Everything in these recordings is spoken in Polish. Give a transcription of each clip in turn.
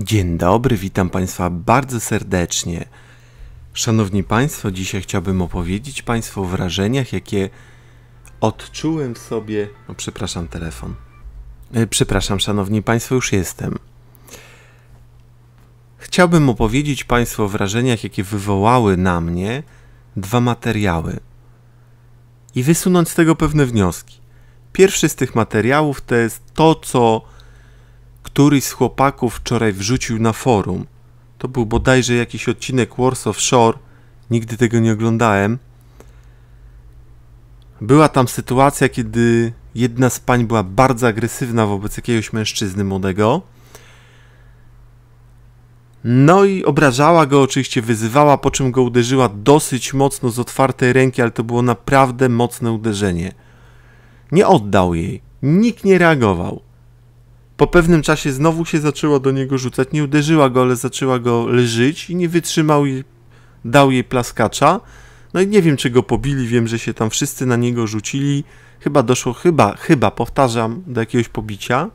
Dzień dobry, witam Państwa bardzo serdecznie. Szanowni Państwo, dzisiaj chciałbym opowiedzieć Państwu o wrażeniach, jakie odczułem w sobie. No przepraszam, telefon. E, przepraszam, Szanowni Państwo, już jestem. Chciałbym opowiedzieć Państwu o wrażeniach, jakie wywołały na mnie dwa materiały i wysunąć z tego pewne wnioski. Pierwszy z tych materiałów to jest to, co któryś z chłopaków wczoraj wrzucił na forum. To był bodajże jakiś odcinek of Shore, nigdy tego nie oglądałem. Była tam sytuacja, kiedy jedna z pań była bardzo agresywna wobec jakiegoś mężczyzny młodego. No i obrażała go, oczywiście wyzywała, po czym go uderzyła dosyć mocno z otwartej ręki, ale to było naprawdę mocne uderzenie. Nie oddał jej, nikt nie reagował. Po pewnym czasie znowu się zaczęła do niego rzucać, nie uderzyła go, ale zaczęła go leżyć i nie wytrzymał i dał jej plaskacza. No i nie wiem, czy go pobili, wiem, że się tam wszyscy na niego rzucili. Chyba doszło, chyba, chyba, powtarzam, do jakiegoś pobicia.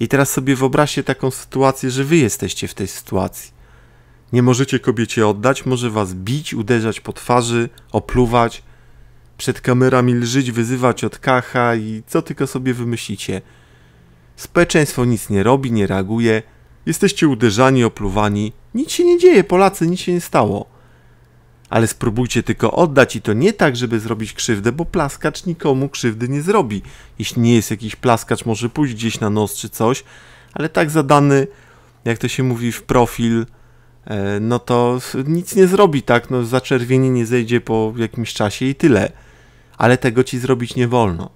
I teraz sobie wyobraźcie taką sytuację, że wy jesteście w tej sytuacji. Nie możecie kobiecie oddać, może was bić, uderzać po twarzy, opluwać, przed kamerami lżyć, wyzywać od kacha i co tylko sobie wymyślicie. Społeczeństwo nic nie robi, nie reaguje. Jesteście uderzani, opluwani. Nic się nie dzieje, Polacy, nic się nie stało. Ale spróbujcie tylko oddać i to nie tak, żeby zrobić krzywdę, bo plaskacz nikomu krzywdy nie zrobi. Jeśli nie jest jakiś plaskacz, może pójść gdzieś na nos czy coś, ale tak zadany, jak to się mówi, w profil, e, no to nic nie zrobi, tak? No, zaczerwienie nie zejdzie po jakimś czasie i tyle. Ale tego ci zrobić nie wolno.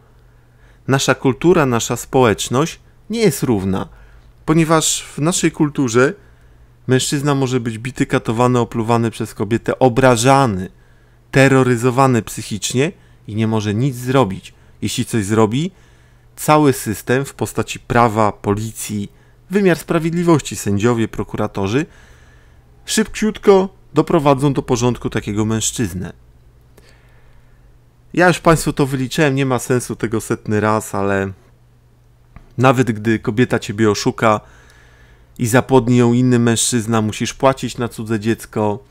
Nasza kultura, nasza społeczność nie jest równa, ponieważ w naszej kulturze mężczyzna może być bity, katowany, opluwany przez kobietę, obrażany, terroryzowany psychicznie i nie może nic zrobić. Jeśli coś zrobi, cały system w postaci prawa, policji, wymiar sprawiedliwości, sędziowie, prokuratorzy szybciutko doprowadzą do porządku takiego mężczyznę. Ja już Państwu to wyliczyłem, nie ma sensu tego setny raz, ale nawet gdy kobieta ciebie oszuka i zapłodni ją inny mężczyzna, musisz płacić na cudze dziecko.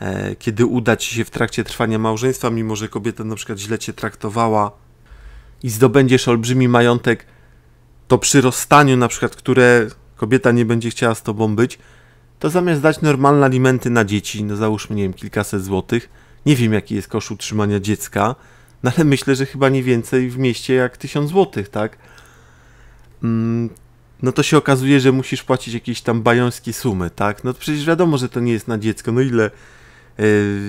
E, kiedy uda ci się w trakcie trwania małżeństwa, mimo że kobieta na przykład źle cię traktowała i zdobędziesz olbrzymi majątek, to przy rozstaniu na przykład, które kobieta nie będzie chciała z tobą być, to zamiast dać normalne alimenty na dzieci, no załóżmy, nie wiem, kilkaset złotych, nie wiem jaki jest koszt utrzymania dziecka, no ale myślę, że chyba nie więcej w mieście jak tysiąc złotych, tak? Mm, no to się okazuje, że musisz płacić jakieś tam bajońskie sumy, tak? No przecież wiadomo, że to nie jest na dziecko. No ile yy,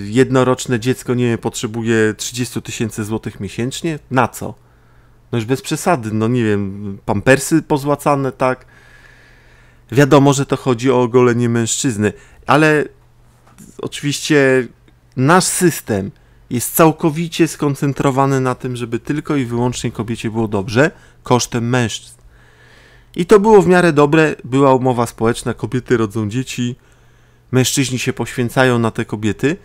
jednoroczne dziecko nie potrzebuje 30 tysięcy złotych miesięcznie? Na co? No już bez przesady, no nie wiem, pampersy pozłacane, tak? Wiadomo, że to chodzi o ogolenie mężczyzny, ale oczywiście nasz system jest całkowicie skoncentrowany na tym, żeby tylko i wyłącznie kobiecie było dobrze kosztem mężczyzn. I to było w miarę dobre, była umowa społeczna, kobiety rodzą dzieci, mężczyźni się poświęcają na te kobiety,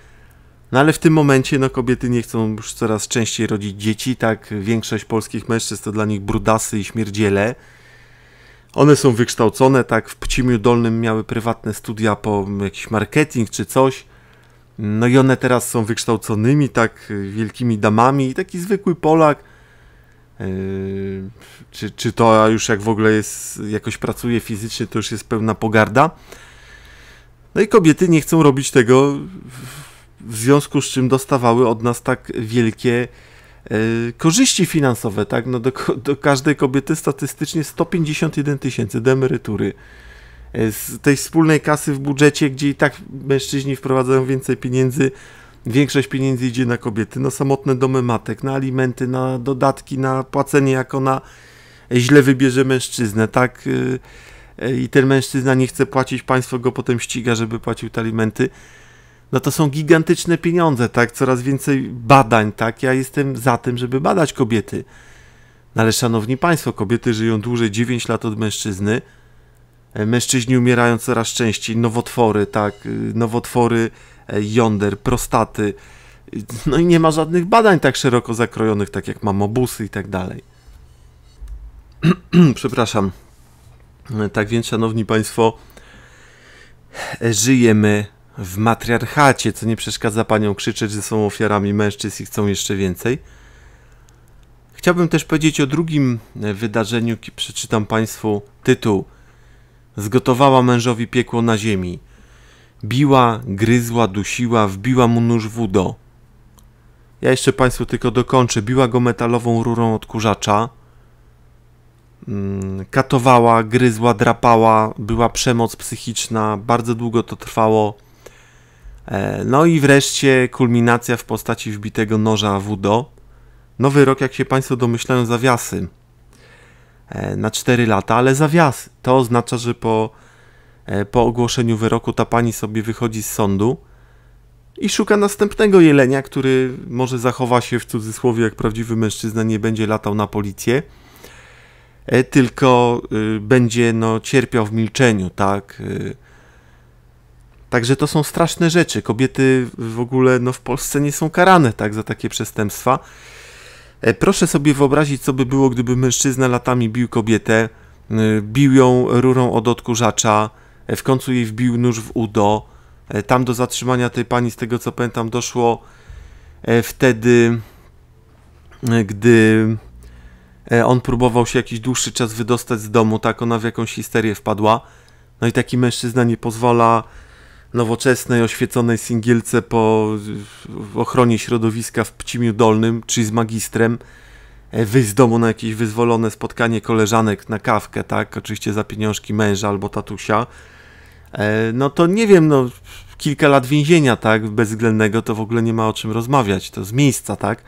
no ale w tym momencie no, kobiety nie chcą już coraz częściej rodzić dzieci, tak większość polskich mężczyzn to dla nich brudasy i śmierdziele. One są wykształcone, tak w Pcimiu Dolnym miały prywatne studia po jakiś marketing czy coś. No i one teraz są wykształconymi, tak wielkimi damami i taki zwykły Polak Yy, czy, czy to już jak w ogóle jest, jakoś pracuje fizycznie, to już jest pełna pogarda. No i kobiety nie chcą robić tego, w związku z czym dostawały od nas tak wielkie yy, korzyści finansowe, tak? No do, do każdej kobiety statystycznie 151 tysięcy do emerytury. Yy, z tej wspólnej kasy w budżecie, gdzie i tak mężczyźni wprowadzają więcej pieniędzy, Większość pieniędzy idzie na kobiety, na samotne domy matek, na alimenty, na dodatki, na płacenie jako na źle wybierze mężczyznę, tak? Y, y, I ten mężczyzna nie chce płacić, państwo go potem ściga, żeby płacił te alimenty. No to są gigantyczne pieniądze, tak? Coraz więcej badań, tak? Ja jestem za tym, żeby badać kobiety. No ale szanowni państwo, kobiety żyją dłużej 9 lat od mężczyzny. E, mężczyźni umierają coraz częściej, nowotwory, tak? Y, nowotwory E, jąder, prostaty. No i nie ma żadnych badań tak szeroko zakrojonych, tak jak mamobusy i tak dalej. Przepraszam. E, tak więc, szanowni państwo, e, żyjemy w matriarchacie, co nie przeszkadza paniom krzyczeć, że są ofiarami mężczyzn i chcą jeszcze więcej. Chciałbym też powiedzieć o drugim wydarzeniu, przeczytam państwu tytuł. Zgotowała mężowi piekło na ziemi. Biła, gryzła, dusiła, wbiła mu nóż w udo. Ja jeszcze Państwu tylko dokończę. Biła go metalową rurą odkurzacza. Mm, katowała, gryzła, drapała, była przemoc psychiczna, bardzo długo to trwało. E, no i wreszcie kulminacja w postaci wbitego noża w udo. Nowy rok, jak się Państwo domyślają, zawiasy e, na 4 lata, ale zawiasy. To oznacza, że po E, po ogłoszeniu wyroku ta pani sobie wychodzi z sądu i szuka następnego jelenia, który może zachowa się w cudzysłowie jak prawdziwy mężczyzna, nie będzie latał na policję, e, tylko e, będzie no, cierpiał w milczeniu, tak. Także to są straszne rzeczy. Kobiety w ogóle no, w Polsce nie są karane tak za takie przestępstwa. Proszę sobie wyobrazić, co by było, gdyby mężczyzna latami bił kobietę, bił ją rurą od odkurzacza, E, w końcu jej wbił nóż w udo. E, tam do zatrzymania tej pani, z tego co pamiętam, doszło e, wtedy, gdy on próbował się jakiś dłuższy czas wydostać z domu, tak ona w jakąś histerię wpadła. No i taki mężczyzna nie pozwala nowoczesnej, oświeconej singielce po ochronie środowiska w Pcimiu Dolnym, czyli z magistrem, E, wyjść z domu na jakieś wyzwolone spotkanie koleżanek na kawkę, tak? Oczywiście za pieniążki męża albo tatusia. E, no to nie wiem, no kilka lat więzienia, tak? Bezwzględnego to w ogóle nie ma o czym rozmawiać, to z miejsca, tak?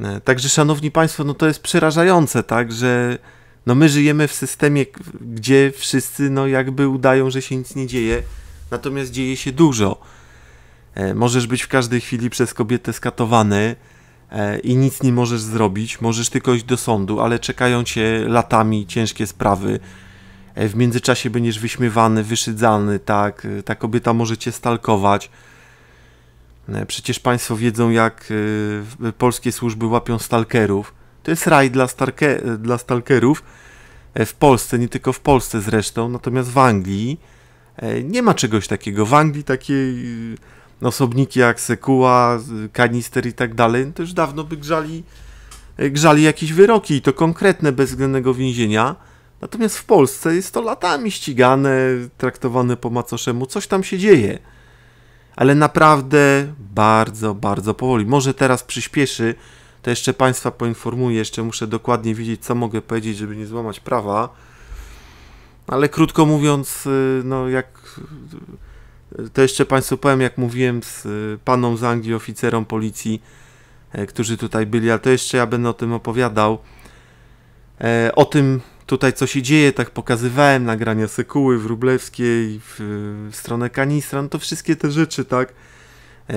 E, także, szanowni państwo, no to jest przerażające, tak? Że no my żyjemy w systemie, gdzie wszyscy no jakby udają, że się nic nie dzieje, natomiast dzieje się dużo. Możesz być w każdej chwili przez kobietę skatowany, E, i nic nie możesz zrobić, możesz tylko iść do sądu, ale czekają cię latami ciężkie sprawy. E, w międzyczasie będziesz wyśmiewany, wyszydzany, tak? E, ta kobieta może cię stalkować. Przecież Państwo wiedzą, jak polskie służby łapią stalkerów. To jest raj dla, starke- dla stalkerów w Polsce, nie tylko w Polsce zresztą, natomiast w Anglii nie ma czegoś takiego. W Anglii takiej osobniki jak sekuła, kanister i tak dalej, no to już dawno by grzali, e, grzali jakieś wyroki i to konkretne bezwzględnego więzienia. Natomiast w Polsce jest to latami ścigane, traktowane po macoszemu, coś tam się dzieje. Ale naprawdę bardzo, bardzo powoli. Może teraz przyspieszy, to jeszcze Państwa poinformuję, jeszcze muszę dokładnie wiedzieć, co mogę powiedzieć, żeby nie złamać prawa. Ale krótko mówiąc, y, no jak to jeszcze Państwu powiem, jak mówiłem z y, paną z Anglii, oficerom policji, e, którzy tutaj byli, ale to jeszcze ja będę o tym opowiadał. E, o tym tutaj, co się dzieje, tak pokazywałem nagrania Sekuły, w Rublewskiej, w stronę Kanistra, no to wszystkie te rzeczy, tak. E,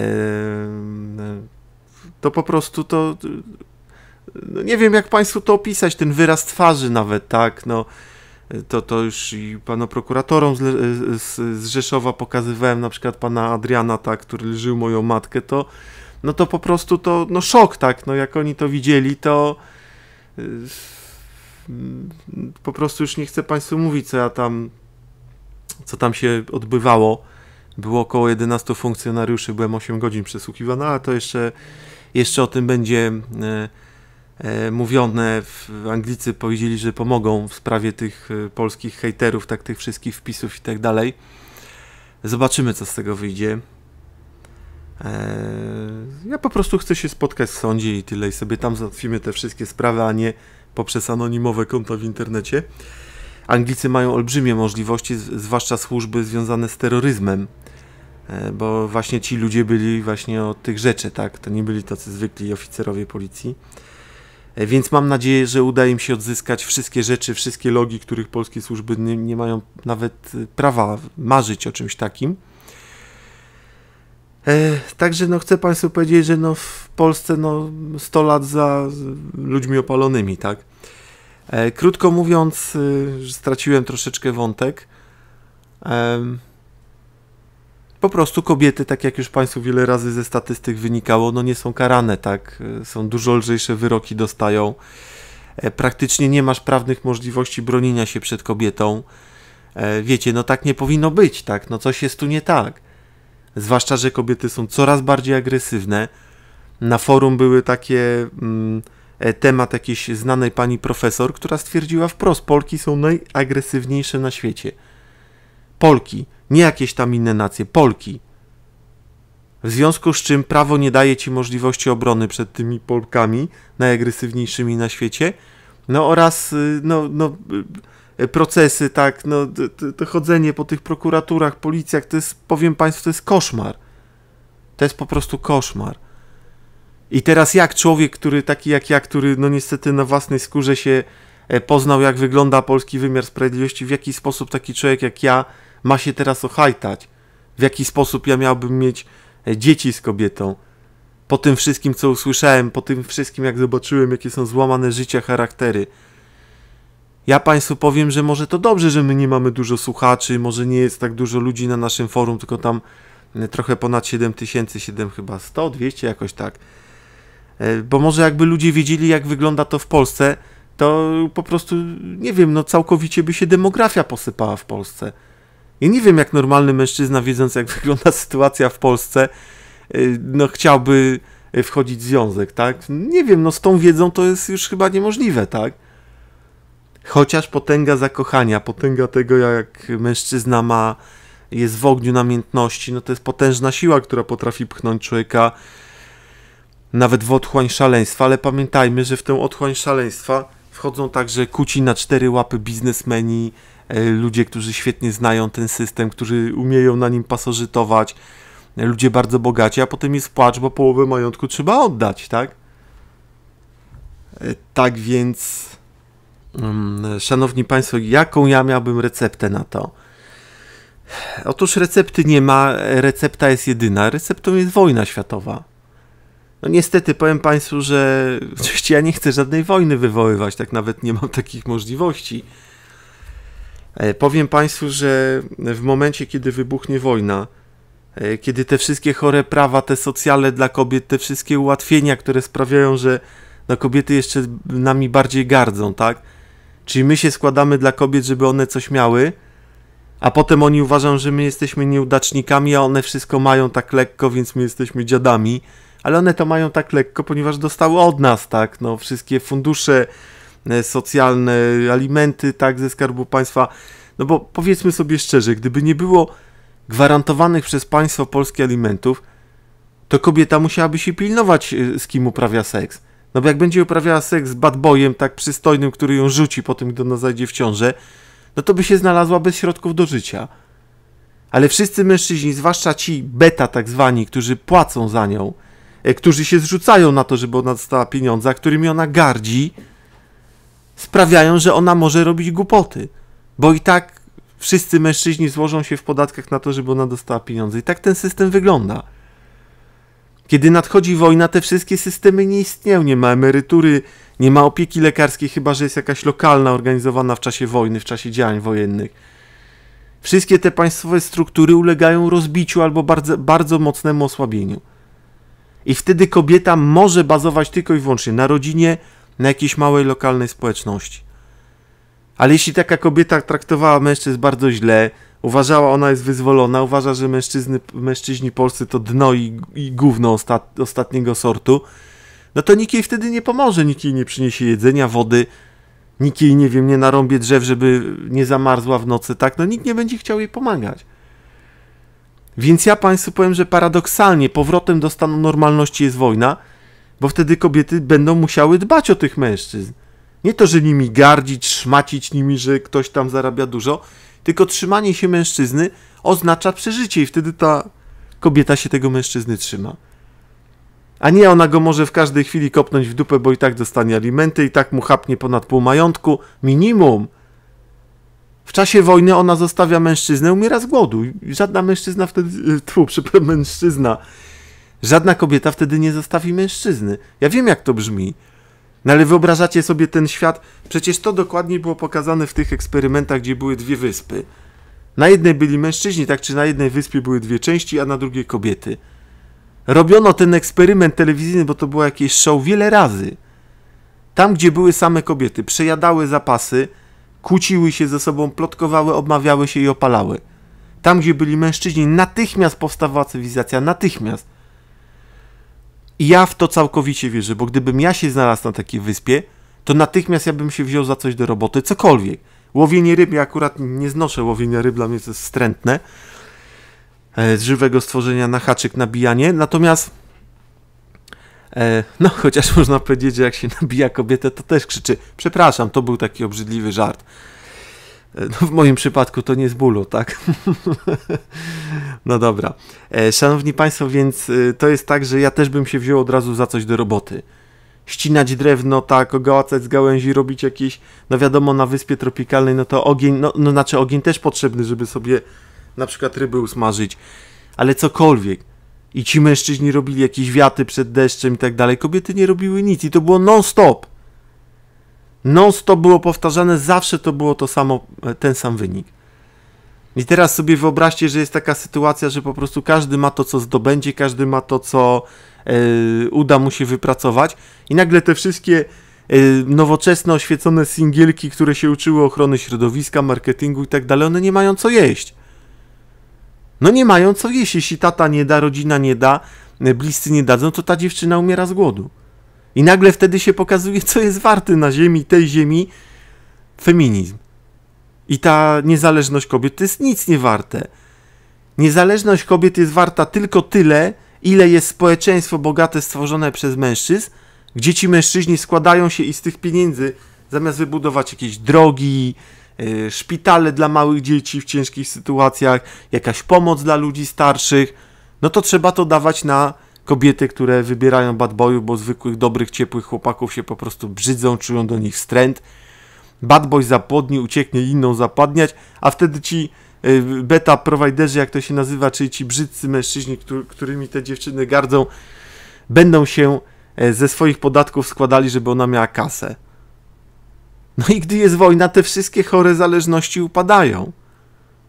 to po prostu to... No nie wiem, jak Państwu to opisać, ten wyraz twarzy nawet, tak, no to, to już i panu prokuratorom z, z, z Rzeszowa pokazywałem, na przykład pana Adriana, tak, który lżył moją matkę, to no to po prostu to, no szok, tak, no jak oni to widzieli, to y, po prostu już nie chcę Państwu mówić, co ja tam, co tam się odbywało. Było około 11 funkcjonariuszy, byłem 8 godzin przesłuchiwany, ale to jeszcze, jeszcze o tym będzie... Yy, E, mówione. Anglicy powiedzieli, że pomogą w sprawie tych e, polskich hejterów, tak tych wszystkich wpisów i tak dalej. Zobaczymy, co z tego wyjdzie. E, ja po prostu chcę się spotkać w sądzie i tyle, i sobie tam załatwimy te wszystkie sprawy, a nie poprzez anonimowe konta w internecie. Anglicy mają olbrzymie możliwości, zwłaszcza służby związane z terroryzmem, bo właśnie ci ludzie byli właśnie od tych rzeczy, tak? To nie byli tacy zwykli oficerowie policji. Więc mam nadzieję, że uda im się odzyskać wszystkie rzeczy, wszystkie logi, których polskie służby nie, nie mają nawet y, prawa marzyć o czymś takim. E, także no, chcę Państwu powiedzieć, że no, w Polsce no, 100 lat za ludźmi opalonymi, tak? E, krótko mówiąc, e, straciłem troszeczkę wątek po prostu kobiety, tak jak już Państwu wiele razy ze statystyk wynikało, no nie są karane, tak? Są dużo lżejsze wyroki dostają. E, praktycznie nie masz prawnych możliwości bronienia się przed kobietą. E, wiecie, no tak nie powinno być, tak? No coś jest tu nie tak. Zwłaszcza, że kobiety są coraz bardziej agresywne. Na forum były takie mm, e, temat jakiejś znanej pani profesor, która stwierdziła wprost, Polki są najagresywniejsze na świecie. Polki nie jakieś tam inne nacje, Polki. W związku z czym prawo nie daje ci możliwości obrony przed tymi Polkami, najagresywniejszymi na świecie, no oraz y, no, no, y, procesy, tak, no, to, to chodzenie po tych prokuraturach, policjach, to jest, powiem Państwu, to jest koszmar. To jest po prostu koszmar. I teraz jak człowiek, który taki jak ja, który no niestety na własnej skórze się e, poznał, jak wygląda polski wymiar sprawiedliwości, w jaki sposób taki człowiek jak ja ma się teraz ohajtać? W jaki sposób ja miałbym mieć e, dzieci z kobietą. Po tym wszystkim, co usłyszałem, po tym wszystkim, jak zobaczyłem, jakie są złamane życia, charaktery. Ja Państwu powiem, że może to dobrze, że my nie mamy dużo słuchaczy, może nie jest tak dużo ludzi na naszym forum, tylko tam e, trochę ponad 7 tysięcy, 7 chyba 100, 200 jakoś tak. E, bo może jakby ludzie wiedzieli, jak wygląda to w Polsce, to po prostu, nie wiem, no całkowicie by się demografia posypała w Polsce. Ja nie wiem, jak normalny mężczyzna, wiedząc jak wygląda sytuacja w Polsce, y, no chciałby y, wchodzić w związek, tak? Nie wiem, no z tą wiedzą to jest już chyba niemożliwe, tak? Chociaż potęga zakochania, potęga tego, jak mężczyzna ma, jest w ogniu namiętności, no to jest potężna siła, która potrafi pchnąć człowieka nawet w otchłań szaleństwa, ale pamiętajmy, że w tę otchłań szaleństwa wchodzą także kuci na cztery łapy biznesmeni, E, ludzie, którzy świetnie znają ten system, którzy umieją na nim pasożytować, e, ludzie bardzo bogaci, a potem jest płacz, bo połowę majątku trzeba oddać, tak? E, tak więc, mm, szanowni państwo, jaką ja miałbym receptę na to? Otóż recepty nie ma, recepta jest jedyna. Receptą jest wojna światowa. No niestety powiem Państwu, że oczywiście ja nie chcę żadnej wojny wywoływać, tak nawet nie mam takich możliwości. E, powiem Państwu, że w momencie, kiedy wybuchnie wojna, e, kiedy te wszystkie chore prawa, te socjale dla kobiet, te wszystkie ułatwienia, które sprawiają, że no, kobiety jeszcze nami bardziej gardzą, tak? Czyli my się składamy dla kobiet, żeby one coś miały, a potem oni uważają, że my jesteśmy nieudacznikami, a one wszystko mają tak lekko, więc my jesteśmy dziadami. Ale one to mają tak lekko, ponieważ dostały od nas, tak? No, wszystkie fundusze, E, socjalne, alimenty tak ze skarbu państwa. No bo powiedzmy sobie szczerze, gdyby nie było gwarantowanych przez państwo polskie alimentów, to kobieta musiałaby się pilnować, e, z kim uprawia seks. No bo jak będzie uprawiała seks z bad boyem, tak przystojnym, który ją rzuci po tym, gdy ona zajdzie w ciążę, no to by się znalazła bez środków do życia. Ale wszyscy mężczyźni, zwłaszcza ci beta tak zwani, którzy płacą za nią, e, którzy się zrzucają na to, żeby ona dostała pieniądza, którymi ona gardzi, sprawiają, że ona może robić głupoty. Bo i tak wszyscy mężczyźni złożą się w podatkach na to, żeby ona dostała pieniądze. I tak ten system wygląda. Kiedy nadchodzi wojna, te wszystkie systemy nie istnieją. Nie ma emerytury, nie ma opieki lekarskiej, chyba że jest jakaś lokalna organizowana w czasie wojny, w czasie działań wojennych. Wszystkie te państwowe struktury ulegają rozbiciu albo bardzo, bardzo mocnemu osłabieniu. I wtedy kobieta może bazować tylko i wyłącznie na rodzinie, na jakiejś małej lokalnej społeczności. Ale jeśli taka kobieta traktowała mężczyzn bardzo źle, uważała, ona jest wyzwolona, uważa, że mężczyzny, mężczyźni polscy to dno i, i gówno ostat, ostatniego sortu, no to nikt jej wtedy nie pomoże, nikt jej nie przyniesie jedzenia, wody, nikt jej, nie wiem, nie narąbie drzew, żeby nie zamarzła w nocy, tak? No nikt nie będzie chciał jej pomagać. Więc ja Państwu powiem, że paradoksalnie powrotem do stanu normalności jest wojna, bo wtedy kobiety będą musiały dbać o tych mężczyzn. Nie to, że nimi gardzić, szmacić nimi, że ktoś tam zarabia dużo, tylko trzymanie się mężczyzny oznacza przeżycie i wtedy ta kobieta się tego mężczyzny trzyma. A nie, ona go może w każdej chwili kopnąć w dupę, bo i tak dostanie alimenty, i tak mu chapnie ponad pół majątku, minimum. W czasie wojny ona zostawia mężczyznę, umiera z głodu. Żadna mężczyzna wtedy, e, tfu, przepraszam, mężczyzna Żadna kobieta wtedy nie zostawi mężczyzny. Ja wiem, jak to brzmi. No ale wyobrażacie sobie ten świat? Przecież to dokładnie było pokazane w tych eksperymentach, gdzie były dwie wyspy. Na jednej byli mężczyźni, tak czy na jednej wyspie były dwie części, a na drugiej kobiety. Robiono ten eksperyment telewizyjny, bo to było jakieś show, wiele razy. Tam, gdzie były same kobiety, przejadały zapasy, kłóciły się ze sobą, plotkowały, obmawiały się i opalały. Tam, gdzie byli mężczyźni, natychmiast powstawała cywilizacja, natychmiast. I ja w to całkowicie wierzę, bo gdybym ja się znalazł na takiej wyspie, to natychmiast ja bym się wziął za coś do roboty, cokolwiek. Łowienie ryb, ja akurat nie znoszę łowienia ryb, dla mnie to jest wstrętne. E, z żywego stworzenia na haczyk nabijanie, natomiast e, no, chociaż można powiedzieć, że jak się nabija kobietę, to też krzyczy: Przepraszam, to był taki obrzydliwy żart. No w moim przypadku to nie z bólu, tak? no dobra. E, szanowni Państwo, więc e, to jest tak, że ja też bym się wziął od razu za coś do roboty. Ścinać drewno, tak, ogałacać z gałęzi, robić jakieś, no wiadomo, na wyspie tropikalnej, no to ogień, no, no znaczy ogień też potrzebny, żeby sobie na przykład ryby usmażyć, ale cokolwiek. I ci mężczyźni robili jakieś wiaty przed deszczem i tak dalej, kobiety nie robiły nic i to było non-stop Non-stop było powtarzane, zawsze to było to samo, e, ten sam wynik. I teraz sobie wyobraźcie, że jest taka sytuacja, że po prostu każdy ma to, co zdobędzie, każdy ma to, co yy, uda mu się wypracować, i nagle te wszystkie yy, nowoczesne, oświecone singielki, które się uczyły ochrony środowiska, marketingu i tak dalej, one nie mają co jeść. No nie mają co jeść, jeśli tata nie da, rodzina nie da, bliscy nie dadzą, to ta dziewczyna umiera z głodu. I nagle wtedy się pokazuje, co jest warte na ziemi, tej ziemi, feminizm. I ta niezależność kobiet to jest nic nie warte. Niezależność kobiet jest warta tylko tyle, ile jest społeczeństwo bogate stworzone przez mężczyzn, gdzie ci mężczyźni składają się i z tych pieniędzy, zamiast wybudować jakieś drogi, e, szpitale dla małych dzieci w ciężkich sytuacjach, jakaś pomoc dla ludzi starszych, no to trzeba to dawać na kobiety, które wybierają bad boyów, bo zwykłych, dobrych, ciepłych chłopaków się po prostu brzydzą, czują do nich wstręt. Bad boy zapłodni, ucieknie inną zapadniać, a wtedy ci y, beta prowajderzy, jak to się nazywa, czyli ci brzydcy mężczyźni, którymi te dziewczyny gardzą, będą się e, ze swoich podatków składali, żeby ona miała kasę. No i gdy jest wojna, te wszystkie chore zależności upadają.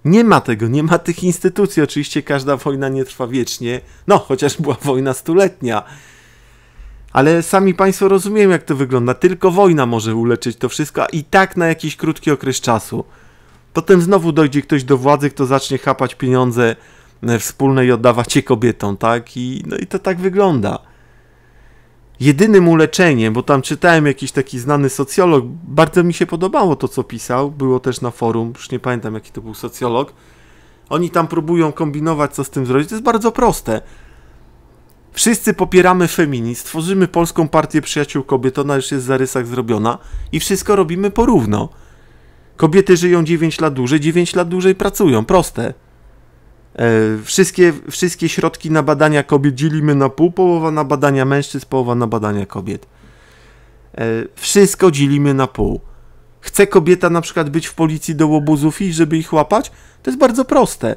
Nie ma tego, nie ma tych instytucji. Oczywiście każda wojna nie trwa wiecznie, no chociaż była wojna stuletnia. Ale sami Państwo rozumieją, jak to wygląda. Tylko wojna może uleczyć to wszystko, a i tak na jakiś krótki okres czasu. Potem znowu dojdzie ktoś do władzy, kto zacznie chapać pieniądze e, wspólne i oddawać je kobietom, tak? I, no i to tak wygląda jedynym uleczeniem, bo tam czytałem jakiś taki znany socjolog, bardzo mi się podobało to, co pisał, było też na forum, już nie pamiętam jaki to był socjolog. Oni tam próbują kombinować, co z tym zrobić. To jest bardzo proste. Wszyscy popieramy feminizm, tworzymy polską partię przyjaciół kobiet, ona już jest za rysach zrobiona i wszystko robimy porówno. Kobiety żyją 9 lat dłużej, 9 lat dłużej pracują, proste. E, wszystkie, wszystkie środki na badania kobiet dzielimy na pół, połowa na badania mężczyzn, połowa na badania kobiet. E, wszystko dzielimy na pół. Chce kobieta na przykład być w policji do łobuzów i żeby ich łapać? To jest bardzo proste.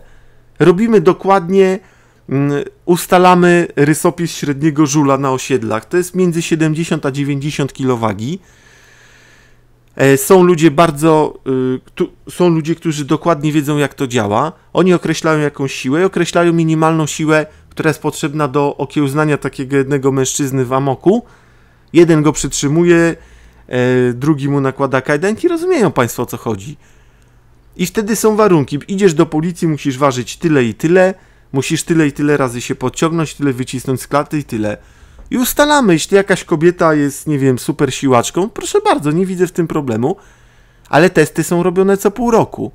Robimy dokładnie, mm, ustalamy rysopis średniego żula na osiedlach. To jest między 70 a 90 kilowagi. E, są ludzie bardzo, y, tu, są ludzie, którzy dokładnie wiedzą jak to działa. Oni określają jakąś siłę, określają minimalną siłę, która jest potrzebna do okiełznania takiego jednego mężczyzny w amoku. Jeden go przytrzymuje, e, drugi mu nakłada kajdenki, Rozumieją Państwo o co chodzi. I wtedy są warunki. Idziesz do policji, musisz ważyć tyle i tyle, musisz tyle i tyle razy się podciągnąć, tyle wycisnąć z klaty i tyle i ustalamy, jeśli jakaś kobieta jest, nie wiem, super siłaczką, proszę bardzo, nie widzę w tym problemu, ale testy są robione co pół roku.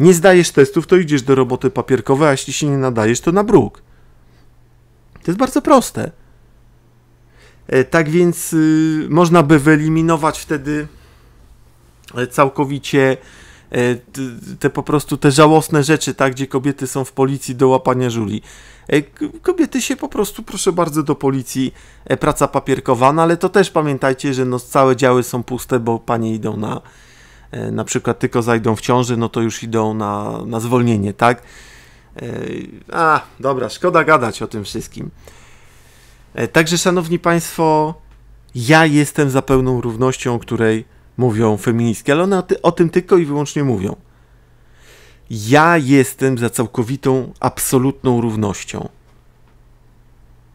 Nie zdajesz testów, to idziesz do roboty papierkowej, a jeśli się nie nadajesz, to na bruk. To jest bardzo proste. E, tak więc y, można by wyeliminować wtedy e, całkowicie te, te po prostu te żałosne rzeczy, tak, gdzie kobiety są w policji do łapania żuli. E, kobiety się po prostu, proszę bardzo, do policji, e, praca papierkowana, ale to też pamiętajcie, że no całe działy są puste, bo panie idą na, e, na przykład tylko zajdą w ciąży, no to już idą na, na zwolnienie, tak? A, dobra, szkoda gadać o tym wszystkim. Także, szanowni państwo, ja jestem za pełną równością, o której mówią feministki, ale one o, ty, o tym tylko i wyłącznie mówią ja jestem za całkowitą, absolutną równością.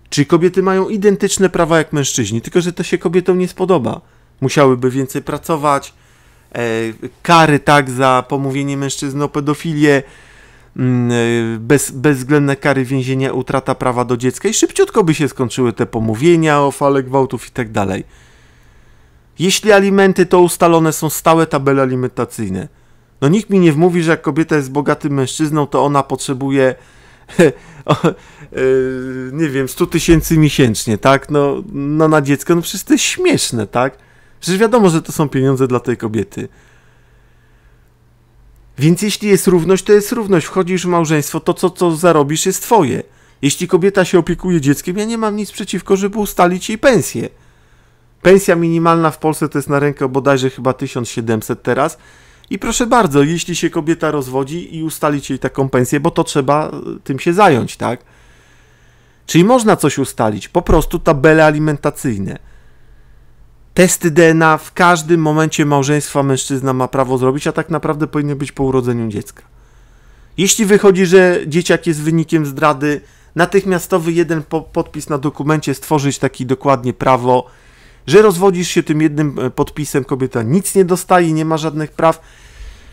Czy kobiety mają identyczne prawa jak mężczyźni, tylko że to się kobietom nie spodoba. Musiałyby więcej pracować, e, kary tak za pomówienie mężczyzn o pedofilię, mm, e, bez, bezwzględne kary więzienia, utrata prawa do dziecka i szybciutko by się skończyły te pomówienia o fale gwałtów i tak dalej. Jeśli alimenty, to ustalone są stałe tabele alimentacyjne no nikt mi nie wmówi, że jak kobieta jest bogatym mężczyzną, to ona potrzebuje e, nie wiem, 100 tysięcy miesięcznie, tak? No, no na dziecko, no przecież to jest śmieszne, tak? Przecież wiadomo, że to są pieniądze dla tej kobiety. Więc jeśli jest równość, to jest równość. Wchodzisz w małżeństwo, to co, co zarobisz jest twoje. Jeśli kobieta się opiekuje dzieckiem, ja nie mam nic przeciwko, żeby ustalić jej pensję. Pensja minimalna w Polsce to jest na rękę bodajże chyba 1700 teraz. I proszę bardzo, jeśli się kobieta rozwodzi i ustalić jej taką pensję, bo to trzeba e, tym się zająć, tak? Czyli można coś ustalić, po prostu tabele alimentacyjne. Testy DNA w każdym momencie małżeństwa mężczyzna ma prawo zrobić, a tak naprawdę powinno być po urodzeniu dziecka. Jeśli wychodzi, że dzieciak jest wynikiem zdrady, natychmiastowy jeden podpis na dokumencie stworzyć taki dokładnie prawo, że rozwodzisz się tym jednym e, podpisem, kobieta nic nie dostaje, nie ma żadnych praw,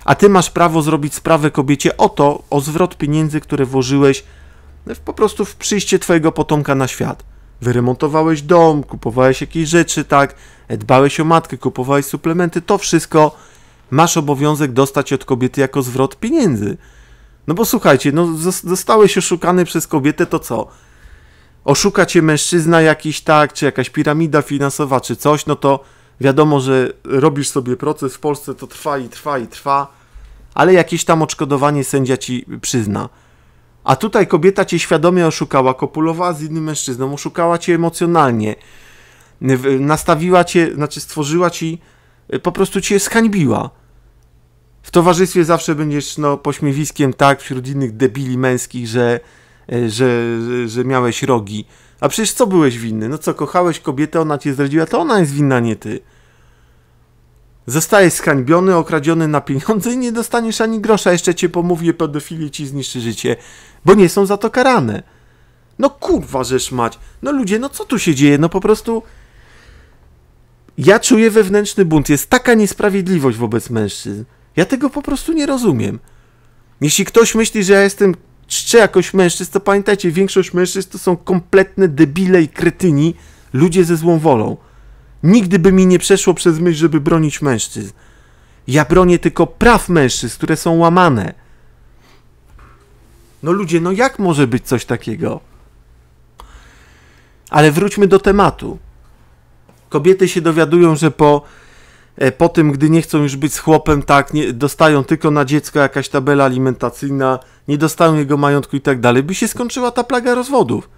a ty masz prawo zrobić sprawę kobiecie o to, o zwrot pieniędzy, które włożyłeś e, w, po prostu w przyjście twojego potomka na świat. Wyremontowałeś dom, kupowałeś jakieś rzeczy, tak, e, dbałeś o matkę, kupowałeś suplementy, to wszystko masz obowiązek dostać od kobiety jako zwrot pieniędzy. No bo słuchajcie, no zostałeś oszukany przez kobietę, to co? oszuka cię mężczyzna jakiś tak, czy jakaś piramida finansowa, czy coś, no to wiadomo, że robisz sobie proces, w Polsce to trwa i trwa i trwa, ale jakieś tam odszkodowanie sędzia ci przyzna. A tutaj kobieta cię świadomie oszukała, kopulowała z innym mężczyzną, oszukała cię emocjonalnie, nastawiła cię, znaczy stworzyła ci, e, po prostu cię skańbiła. W towarzystwie zawsze będziesz no, pośmiewiskiem tak wśród innych debili męskich, że E, że, że miałeś rogi. A przecież co byłeś winny? No co, kochałeś kobietę, ona cię zdradziła, to ona jest winna, nie ty. Zostajesz skańbiony, okradziony na pieniądze i nie dostaniesz ani grosza, jeszcze cię pomówię, pedofili ci zniszczy życie, bo nie są za to karane. No kurwa, żeż mać. No ludzie, no co tu się dzieje? No po prostu... Ja czuję wewnętrzny bunt. Jest taka niesprawiedliwość wobec mężczyzn. Ja tego po prostu nie rozumiem. Jeśli ktoś myśli, że ja jestem czczę jakoś mężczyzn, to pamiętajcie, większość mężczyzn to są kompletne debile i kretyni, ludzie ze złą wolą. Nigdy by mi nie przeszło przez myśl, żeby bronić mężczyzn. Ja bronię tylko praw mężczyzn, które są łamane. No ludzie, no jak może być coś takiego? Ale wróćmy do tematu. Kobiety się dowiadują, że po E, po tym, gdy nie chcą już być z chłopem, tak, nie, dostają tylko na dziecko jakaś tabela alimentacyjna, nie dostają jego majątku i tak dalej, by się skończyła ta plaga rozwodów.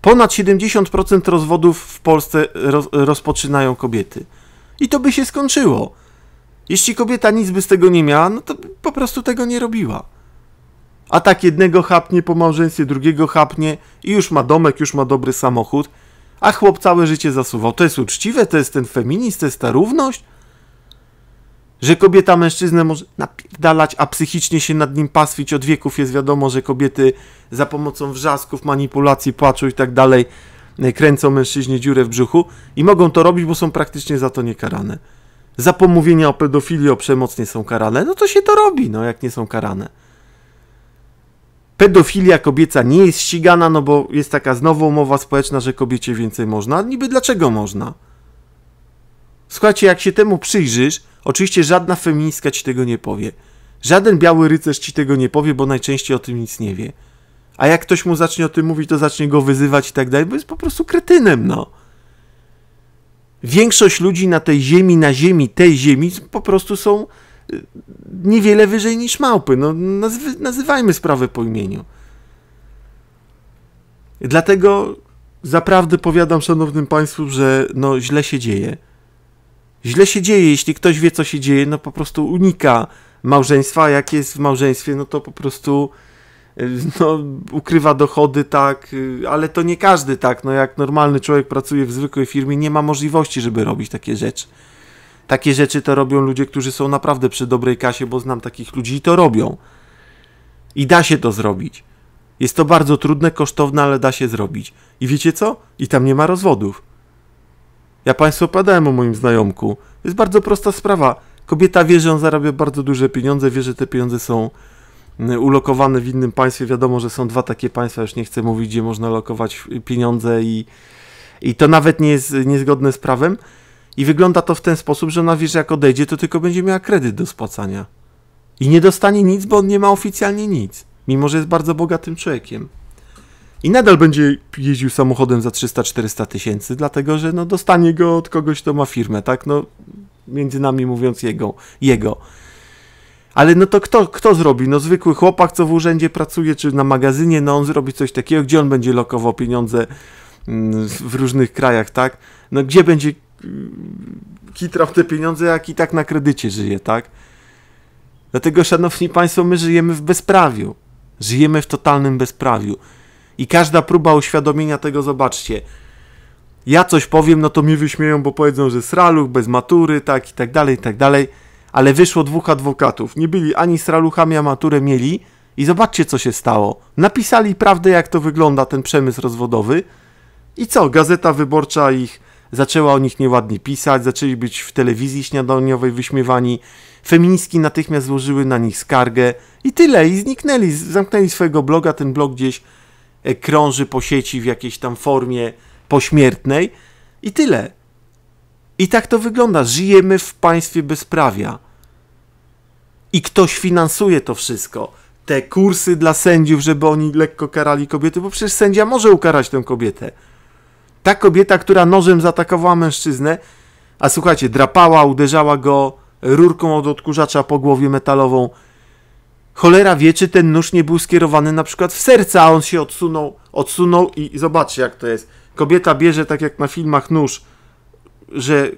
Ponad 70% rozwodów w Polsce roz, rozpoczynają kobiety. I to by się skończyło. Jeśli kobieta nic by z tego nie miała, no to po prostu tego nie robiła. A tak jednego chapnie po małżeństwie, drugiego chapnie i już ma domek, już ma dobry samochód, a chłop całe życie zasuwał. To jest uczciwe, to jest ten feminizm, to jest ta równość – że kobieta mężczyznę może napierdalać, a psychicznie się nad nim paswić. Od wieków jest wiadomo, że kobiety za pomocą wrzasków, manipulacji, płaczu i tak dalej e, kręcą mężczyźnie dziurę w brzuchu i mogą to robić, bo są praktycznie za to niekarane. Za pomówienia o pedofilii, o przemoc nie są karane. No to się to robi, no jak nie są karane. Pedofilia kobieca nie jest ścigana, no bo jest taka znowu umowa społeczna, że kobiecie więcej można. Niby dlaczego można? Słuchajcie, jak się temu przyjrzysz, Oczywiście żadna feministka ci tego nie powie. Żaden biały rycerz ci tego nie powie, bo najczęściej o tym nic nie wie. A jak ktoś mu zacznie o tym mówić, to zacznie go wyzywać i tak dalej, bo jest po prostu kretynem, no. Większość ludzi na tej ziemi, na ziemi, tej ziemi po prostu są y, niewiele wyżej niż małpy. No, nazw nazywajmy sprawę po imieniu. Dlatego zaprawdę powiadam szanownym państwu, że no źle się dzieje. Źle się dzieje, jeśli ktoś wie, co się dzieje, no po prostu unika małżeństwa, a jak jest w małżeństwie, no to po prostu y, no, ukrywa dochody, tak, y, ale to nie każdy tak, no jak normalny człowiek pracuje w zwykłej firmie, nie ma możliwości, żeby robić takie rzeczy. Takie rzeczy to robią ludzie, którzy są naprawdę przy dobrej kasie, bo znam takich ludzi i to robią. I da się to zrobić. Jest to bardzo trudne, kosztowne, ale da się zrobić. I wiecie co? I tam nie ma rozwodów. Ja Państwu opowiadałem o moim znajomku. To jest bardzo prosta sprawa. Kobieta wie, że on zarabia bardzo duże pieniądze, wie, że te pieniądze są mm, ulokowane w innym państwie. Wiadomo, że są dwa takie państwa, już nie chcę mówić, gdzie można lokować pieniądze i, i to nawet nie jest niezgodne z prawem. I wygląda to w ten sposób, że ona wie, że jak odejdzie, to tylko będzie miała kredyt do spłacania. I nie dostanie nic, bo on nie ma oficjalnie nic, mimo że jest bardzo bogatym człowiekiem i nadal będzie jeździł samochodem za 300-400 tysięcy, dlatego że no, dostanie go od kogoś, kto ma firmę, tak? No, między nami mówiąc jego. jego. Ale no to kto, kto zrobi? No zwykły chłopak, co w urzędzie pracuje, czy na magazynie, no on zrobi coś takiego, gdzie on będzie lokował pieniądze mm, w różnych krajach, tak? No gdzie będzie mm, kitrał te pieniądze, jak i tak na kredycie żyje, tak? Dlatego, szanowni państwo, my żyjemy w bezprawiu. Żyjemy w totalnym bezprawiu. I każda próba uświadomienia tego, zobaczcie, ja coś powiem, no to mi wyśmieją, bo powiedzą, że sraluch, bez matury, tak i tak dalej, i tak dalej. Ale wyszło dwóch adwokatów. Nie byli ani sraluchami, a maturę mieli. I zobaczcie, co się stało. Napisali prawdę, jak to wygląda, ten przemysł rozwodowy. I co? Gazeta Wyborcza ich zaczęła o nich nieładnie pisać, zaczęli być w telewizji śniadaniowej wyśmiewani. Feministki natychmiast złożyły na nich skargę i tyle. I zniknęli, zamknęli swojego bloga, ten blog gdzieś E, krąży po sieci w jakiejś tam formie pośmiertnej i tyle. I tak to wygląda. Żyjemy w państwie bezprawia. I ktoś finansuje to wszystko. Te kursy dla sędziów, żeby oni lekko karali kobiety, bo przecież sędzia może ukarać tę kobietę. Ta kobieta, która nożem zaatakowała mężczyznę, a słuchajcie, drapała, uderzała go rurką od odkurzacza po głowie metalową, cholera wie, czy ten nóż nie był skierowany na przykład w serce, a on się odsunął, odsunął i, zobaczcie jak to jest. Kobieta bierze, tak jak na filmach, nóż, że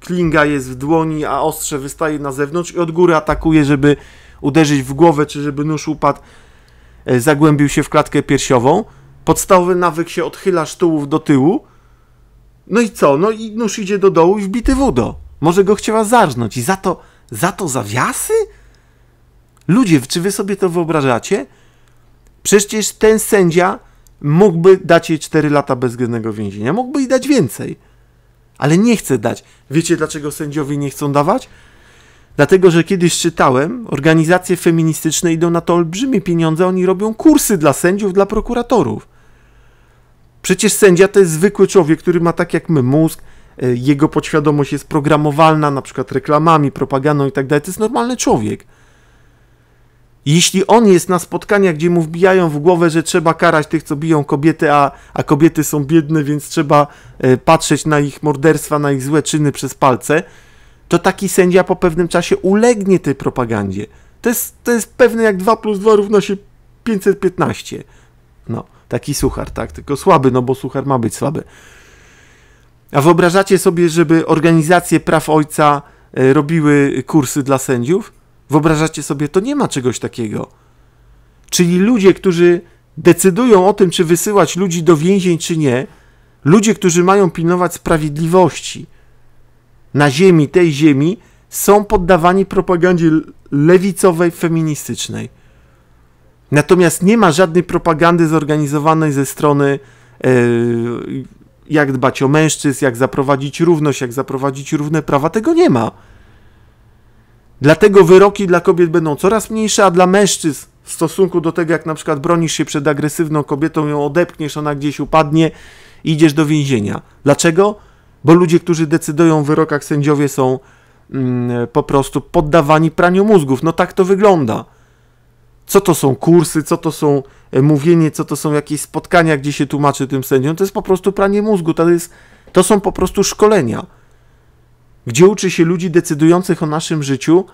klinga jest w dłoni, a ostrze wystaje na zewnątrz i od góry atakuje, żeby uderzyć w głowę, czy żeby nóż upadł, e, zagłębił się w klatkę piersiową. Podstawowy nawyk się odchyla tułów do tyłu. No i co? No i nóż idzie do dołu i wbity wudo. Może go chciała zarżnąć i za to, za to zawiasy? Ludzie, czy wy sobie to wyobrażacie? Przecież ten sędzia mógłby dać jej 4 lata bezgodnego więzienia, mógłby i dać więcej, ale nie chce dać. Wiecie dlaczego sędziowie nie chcą dawać? Dlatego, że kiedyś czytałem, organizacje feministyczne idą na to olbrzymie pieniądze, oni robią kursy dla sędziów, dla prokuratorów. Przecież sędzia to jest zwykły człowiek, który ma tak jak my mózg, e, jego podświadomość jest programowalna, na przykład reklamami, propagandą itd. Tak to jest normalny człowiek. Jeśli on jest na spotkaniach, gdzie mu wbijają w głowę, że trzeba karać tych, co biją kobiety, a, a kobiety są biedne, więc trzeba e, patrzeć na ich morderstwa, na ich złe czyny przez palce, to taki sędzia po pewnym czasie ulegnie tej propagandzie. To jest, to jest pewne jak 2 plus 2 równa się 515. No, taki suchar, tak? Tylko słaby, no bo suchar ma być słaby. A wyobrażacie sobie, żeby organizacje praw ojca e, robiły kursy dla sędziów? Wyobrażacie sobie, to nie ma czegoś takiego. Czyli ludzie, którzy decydują o tym, czy wysyłać ludzi do więzień, czy nie, ludzie, którzy mają pilnować sprawiedliwości na ziemi, tej ziemi, są poddawani propagandzie lewicowej, feministycznej. Natomiast nie ma żadnej propagandy zorganizowanej ze strony e, jak dbać o mężczyzn, jak zaprowadzić równość, jak zaprowadzić równe prawa. Tego nie ma. Dlatego wyroki dla kobiet będą coraz mniejsze, a dla mężczyzn w stosunku do tego, jak na przykład bronisz się przed agresywną kobietą, ją odepchniesz, ona gdzieś upadnie i idziesz do więzienia. Dlaczego? Bo ludzie, którzy decydują w wyrokach sędziowie są mm, po prostu poddawani praniu mózgów. No tak to wygląda. Co to są kursy, co to są e, mówienie, co to są jakieś spotkania, gdzie się tłumaczy tym sędziom. To jest po prostu pranie mózgu, to, jest, to są po prostu szkolenia gdzie uczy się ludzi decydujących o naszym życiu,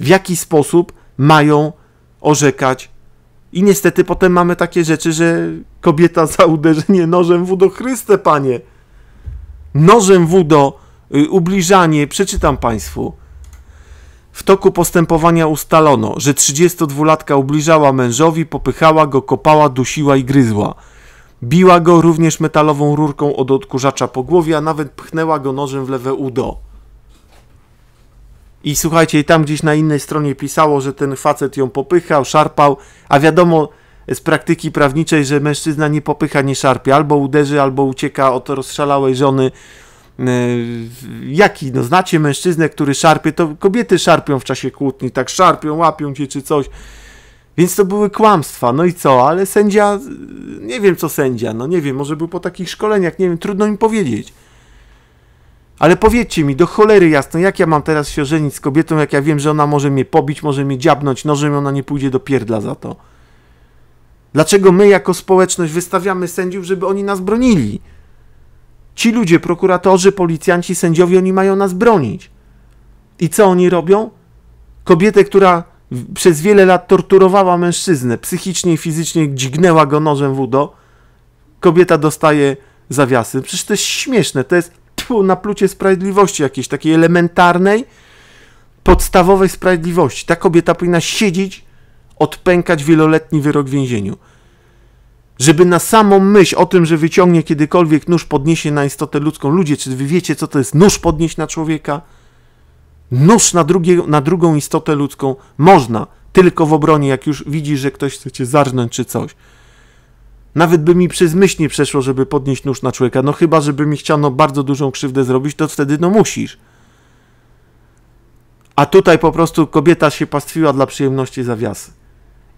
w jaki sposób mają orzekać. I niestety potem mamy takie rzeczy, że kobieta za uderzenie nożem wudo Chryste, panie. Nożem wudo, udo, y, ubliżanie, przeczytam państwu. W toku postępowania ustalono, że 32-latka ubliżała mężowi, popychała go, kopała, dusiła i gryzła. Biła go również metalową rurką od odkurzacza po głowie, a nawet pchnęła go nożem w lewe udo. I słuchajcie, tam gdzieś na innej stronie pisało, że ten facet ją popychał, szarpał, a wiadomo z praktyki prawniczej, że mężczyzna nie popycha, nie szarpie, albo uderzy, albo ucieka od rozszalałej żony. E, jaki? No znacie mężczyznę, który szarpie, to kobiety szarpią w czasie kłótni, tak szarpią, łapią cię czy coś. Więc to były kłamstwa, no i co, ale sędzia, nie wiem co sędzia, no nie wiem, może był po takich szkoleniach, nie wiem, trudno mi powiedzieć. Ale powiedzcie mi, do cholery jasno, jak ja mam teraz się żenić z kobietą, jak ja wiem, że ona może mnie pobić, może mnie dziabnąć nożem i ona nie pójdzie do pierdla za to. Dlaczego my jako społeczność wystawiamy sędziów, żeby oni nas bronili? Ci ludzie, prokuratorzy, policjanci, sędziowie, oni mają nas bronić. I co oni robią? Kobietę, która przez wiele lat torturowała mężczyznę, psychicznie i fizycznie dźgnęła go nożem w udo, kobieta dostaje zawiasy. Przecież to jest śmieszne, to jest na plucie sprawiedliwości jakiejś takiej elementarnej, podstawowej sprawiedliwości. Ta kobieta powinna siedzieć, odpękać wieloletni wyrok w więzieniu. Żeby na samą myśl o tym, że wyciągnie kiedykolwiek nóż, podniesie na istotę ludzką. Ludzie, czy wy wiecie, co to jest nóż podnieść na człowieka? Nóż na, drugie, na drugą istotę ludzką można, tylko w obronie, jak już widzi, że ktoś chce cię zarżnąć czy coś. Nawet by mi przez myśl nie przeszło, żeby podnieść nóż na człowieka. No chyba, żeby mi chciano bardzo dużą krzywdę zrobić, to wtedy no musisz. A tutaj po prostu kobieta się pastwiła dla przyjemności zawiasy.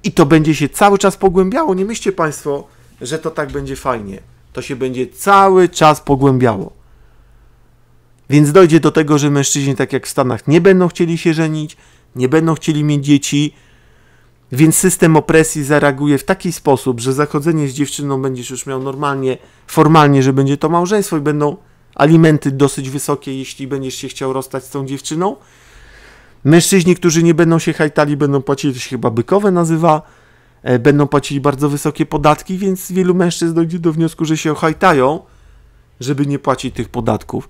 I to będzie się cały czas pogłębiało. Nie myślcie Państwo, że to tak będzie fajnie. To się będzie cały czas pogłębiało. Więc dojdzie do tego, że mężczyźni, tak jak w Stanach, nie będą chcieli się żenić, nie będą chcieli mieć dzieci, więc system opresji zareaguje w taki sposób, że zachodzenie z dziewczyną będziesz już miał normalnie, formalnie, że będzie to małżeństwo i będą alimenty dosyć wysokie, jeśli będziesz się chciał rozstać z tą dziewczyną. Mężczyźni, którzy nie będą się hajtali, będą płacili, to się chyba bykowe nazywa, e, będą płacili bardzo wysokie podatki, więc wielu mężczyzn dojdzie do wniosku, że się hajtają, żeby nie płacić tych podatków.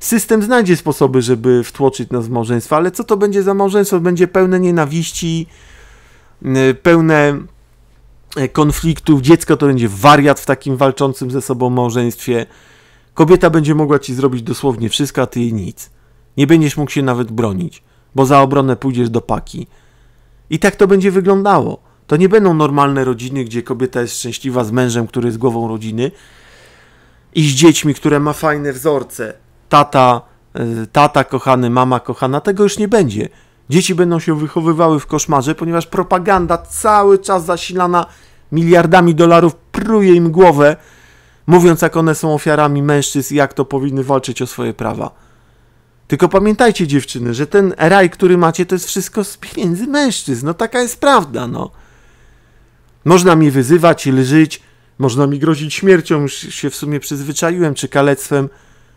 System znajdzie sposoby, żeby wtłoczyć nas w małżeństwo, ale co to będzie za małżeństwo? Będzie pełne nienawiści, Y, pełne e, konfliktów, dziecko to będzie wariat w takim walczącym ze sobą małżeństwie. Kobieta będzie mogła ci zrobić dosłownie wszystko, a ty jej nic. Nie będziesz mógł się nawet bronić, bo za obronę pójdziesz do paki. I tak to będzie wyglądało. To nie będą normalne rodziny, gdzie kobieta jest szczęśliwa z mężem, który jest głową rodziny i z dziećmi, które ma fajne wzorce. Tata, y, tata kochany, mama kochana, tego już nie będzie. Dzieci będą się wychowywały w koszmarze, ponieważ propaganda cały czas zasilana miliardami dolarów pruje im głowę, mówiąc jak one są ofiarami mężczyzn i jak to powinny walczyć o swoje prawa. Tylko pamiętajcie dziewczyny, że ten raj, który macie, to jest wszystko z pieniędzy mężczyzn. No taka jest prawda, no. Można mi wyzywać, lżyć, można mi grozić śmiercią, już się w sumie przyzwyczaiłem, czy kalectwem,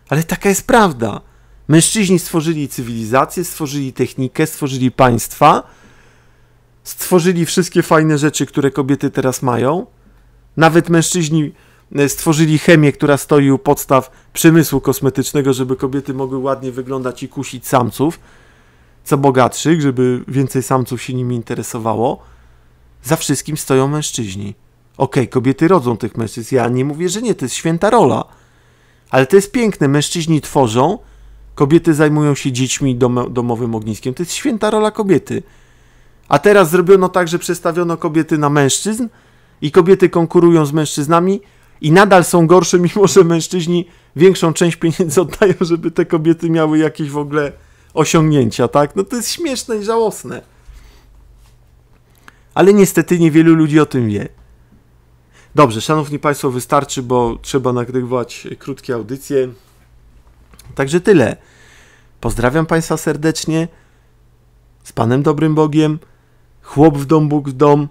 ale taka jest prawda. Mężczyźni stworzyli cywilizację, stworzyli technikę, stworzyli państwa, stworzyli wszystkie fajne rzeczy, które kobiety teraz mają. Nawet mężczyźni e, stworzyli chemię, która stoi u podstaw przemysłu kosmetycznego, żeby kobiety mogły ładnie wyglądać i kusić samców, co bogatszych, żeby więcej samców się nimi interesowało. Za wszystkim stoją mężczyźni. Okej, okay, kobiety rodzą tych mężczyzn. Ja nie mówię, że nie, to jest święta rola. Ale to jest piękne. Mężczyźni tworzą, Kobiety zajmują się dziećmi dom, domowym ogniskiem. To jest święta rola kobiety. A teraz zrobiono tak, że przestawiono kobiety na mężczyzn i kobiety konkurują z mężczyznami i nadal są gorsze, mimo że mężczyźni większą część pieniędzy oddają, żeby te kobiety miały jakieś w ogóle osiągnięcia, tak? No to jest śmieszne i żałosne. Ale niestety niewielu ludzi o tym wie. Dobrze, szanowni państwo, wystarczy, bo trzeba nagrywać krótkie audycje. Także tyle. Pozdrawiam Państwa serdecznie. Z Panem Dobrym Bogiem. Chłop w dom, Bóg w dom.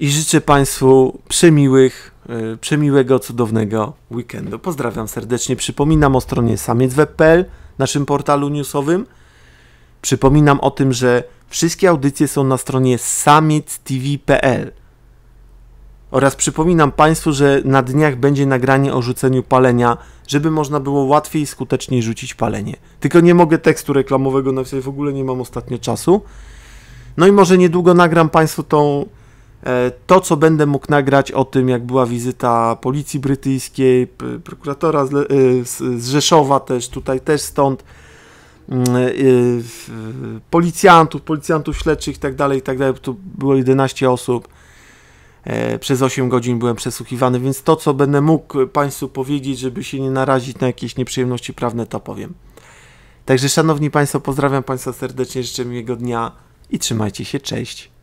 I życzę Państwu przemiłych, yy, przemiłego, cudownego weekendu. Pozdrawiam serdecznie. Przypominam o stronie samiecweb.pl, naszym portalu newsowym. Przypominam o tym, że wszystkie audycje są na stronie samiectv.pl. Oraz przypominam Państwu, że na dniach będzie nagranie o rzuceniu palenia, żeby można było łatwiej i skuteczniej rzucić palenie. Tylko nie mogę tekstu reklamowego napisać, w ogóle nie mam ostatnio czasu. No i może niedługo nagram Państwu tą, e, to, co będę mógł nagrać o tym, jak była wizyta policji brytyjskiej, prokuratora e, z, z Rzeszowa też, tutaj też stąd, mm, e, policjantów, policjantów śledczych i tak i tak dalej tak dalej. tu było 11 osób E, przez 8 godzin byłem przesłuchiwany, więc to, co będę mógł Państwu powiedzieć, żeby się nie narazić na jakieś nieprzyjemności prawne, to powiem. Także, Szanowni Państwo, pozdrawiam Państwa serdecznie, życzę miłego dnia i trzymajcie się, cześć.